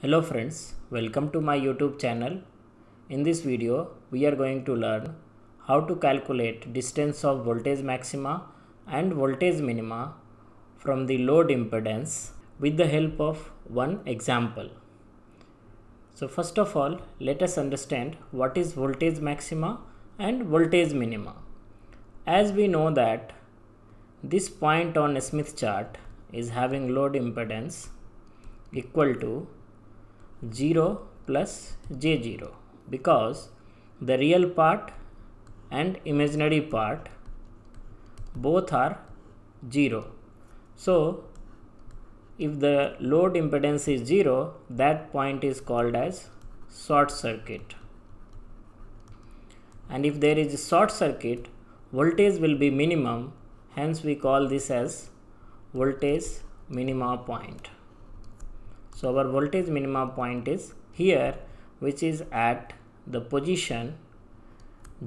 Hello friends, welcome to my YouTube channel. In this video, we are going to learn how to calculate distance of voltage maxima and voltage minima from the load impedance with the help of one example. So first of all, let us understand what is voltage maxima and voltage minima. As we know that this point on a Smith chart is having load impedance equal to 0 plus j0 because the real part and imaginary part both are 0 so if the load impedance is 0 that point is called as short circuit and if there is a short circuit voltage will be minimum hence we call this as voltage minima point so our voltage minimum point is here which is at the position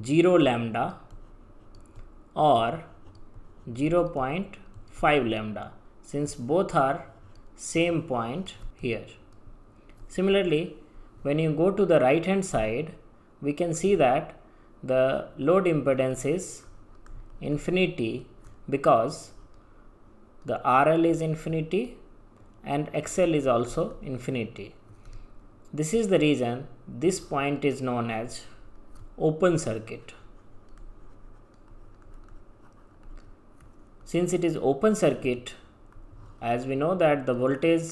0 lambda or 0.5 lambda since both are same point here. Similarly, when you go to the right hand side, we can see that the load impedance is infinity because the RL is infinity and xl is also infinity. This is the reason this point is known as open circuit. Since it is open circuit, as we know that the voltage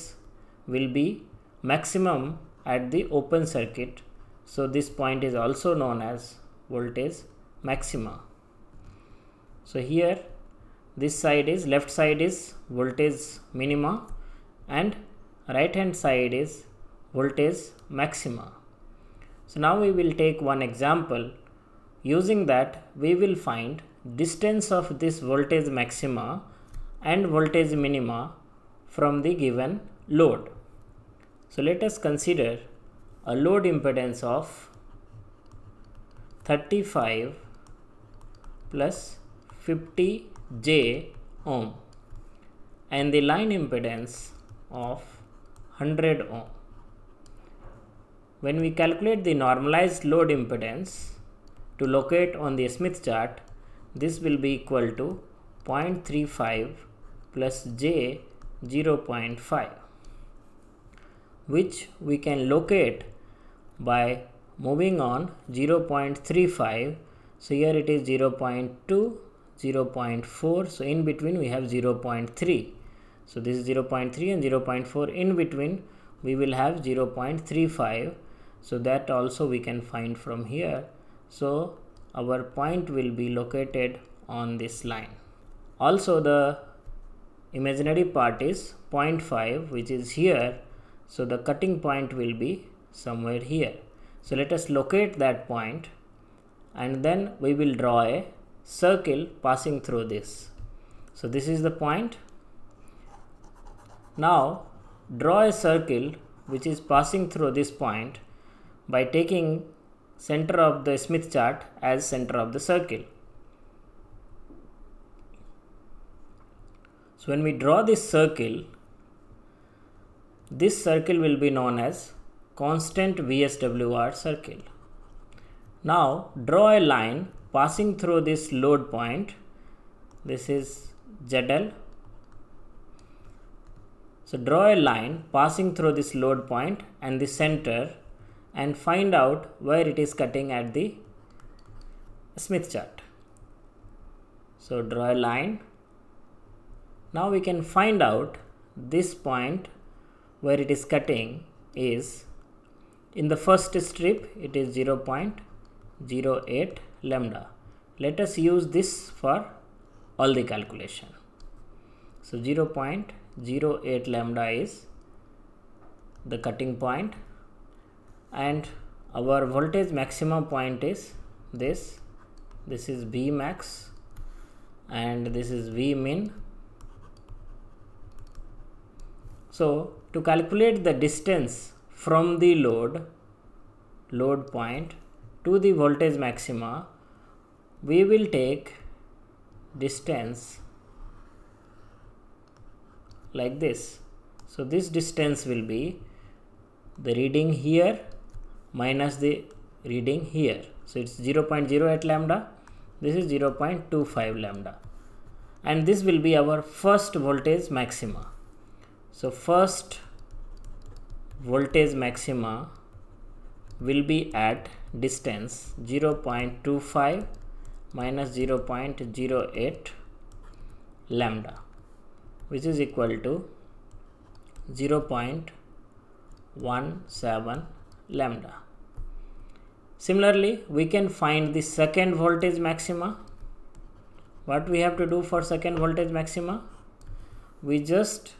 will be maximum at the open circuit, so this point is also known as voltage maxima. So here this side is left side is voltage minima and right hand side is voltage maxima. So now we will take one example. Using that we will find distance of this voltage maxima and voltage minima from the given load. So let us consider a load impedance of 35 plus 50 J ohm and the line impedance of 100 ohm. When we calculate the normalized load impedance to locate on the Smith chart, this will be equal to 0.35 plus j 0.5 which we can locate by moving on 0.35 so here it is 0.2 0.4 so in between we have 0.3 so this is 0.3 and 0.4 in between we will have 0.35 so that also we can find from here. So our point will be located on this line. Also the imaginary part is 0.5 which is here so the cutting point will be somewhere here. So let us locate that point and then we will draw a circle passing through this. So this is the point now draw a circle which is passing through this point by taking center of the Smith chart as center of the circle. So when we draw this circle, this circle will be known as constant VSWR circle. Now draw a line passing through this load point. This is ZL so draw a line passing through this load point and the center and find out where it is cutting at the Smith chart. So draw a line. Now we can find out this point where it is cutting is in the first strip it is 0.08 lambda. Let us use this for all the calculation. So 0.08 08 lambda is the cutting point and our voltage maximum point is this this is v max and this is v min so to calculate the distance from the load load point to the voltage maxima we will take distance like this so this distance will be the reading here minus the reading here so it's 0 0.08 lambda this is 0 0.25 lambda and this will be our first voltage maxima so first voltage maxima will be at distance 0 0.25 minus 0 0.08 lambda which is equal to 0 0.17 lambda. Similarly, we can find the second voltage maxima. What we have to do for second voltage maxima? We just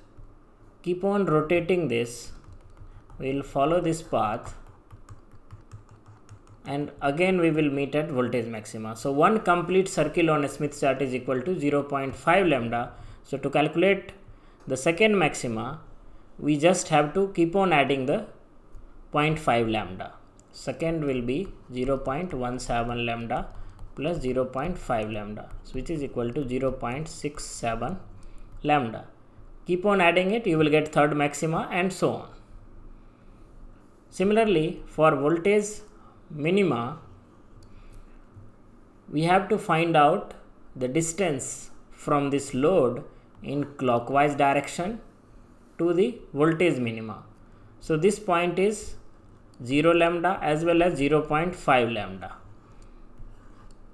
keep on rotating this. We will follow this path and again we will meet at voltage maxima. So one complete circle on a Smith chart is equal to 0.5 lambda so to calculate the second maxima, we just have to keep on adding the 0.5 lambda. Second will be 0.17 lambda plus 0.5 lambda, which is equal to 0.67 lambda. Keep on adding it, you will get third maxima and so on. Similarly, for voltage minima, we have to find out the distance from this load in clockwise direction to the voltage minima. So this point is 0 lambda as well as 0 0.5 lambda.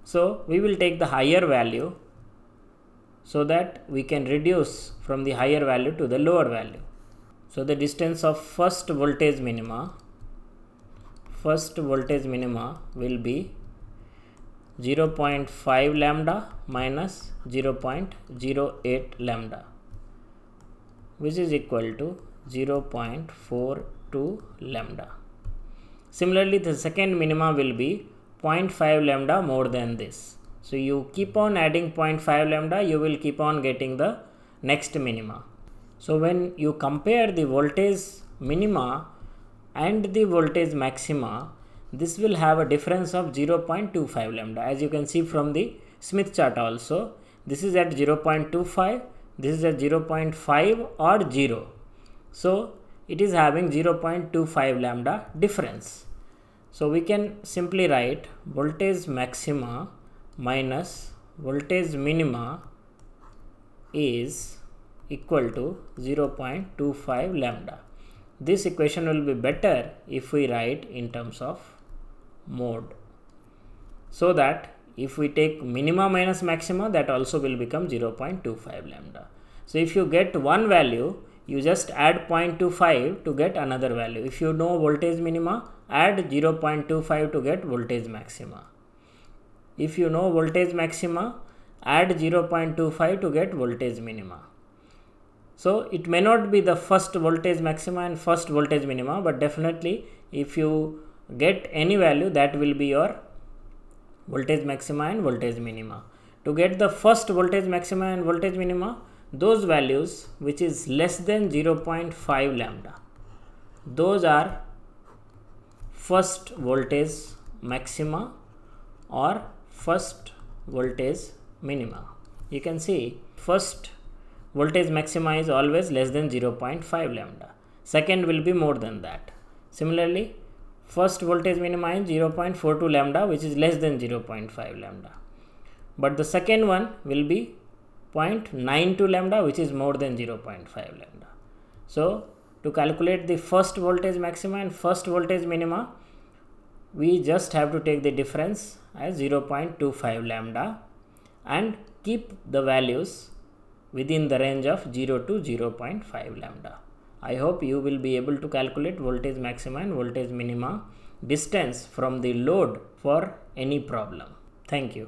So we will take the higher value so that we can reduce from the higher value to the lower value. So the distance of first voltage minima, first voltage minima will be 0.5 lambda minus 0.08 lambda which is equal to 0.42 lambda. Similarly, the second minima will be 0.5 lambda more than this. So you keep on adding 0.5 lambda, you will keep on getting the next minima. So when you compare the voltage minima and the voltage maxima, this will have a difference of 0.25 lambda as you can see from the Smith chart also this is at 0.25 this is at 0.5 or 0 so it is having 0.25 lambda difference so we can simply write voltage maxima minus voltage minima is equal to 0.25 lambda this equation will be better if we write in terms of mode so that if we take minima minus maxima that also will become 0.25 lambda so if you get one value you just add 0.25 to get another value if you know voltage minima add 0.25 to get voltage maxima if you know voltage maxima add 0.25 to get voltage minima so it may not be the first voltage maxima and first voltage minima but definitely if you get any value that will be your voltage maxima and voltage minima to get the first voltage maxima and voltage minima those values which is less than 0.5 lambda those are first voltage maxima or first voltage minima you can see first voltage maxima is always less than 0.5 lambda second will be more than that similarly first voltage minima is 0.42 lambda which is less than 0.5 lambda but the second one will be 0.92 lambda which is more than 0.5 lambda so to calculate the first voltage maxima and first voltage minima we just have to take the difference as 0.25 lambda and keep the values within the range of 0 to 0.5 lambda I hope you will be able to calculate voltage maxima and voltage minima distance from the load for any problem. Thank you.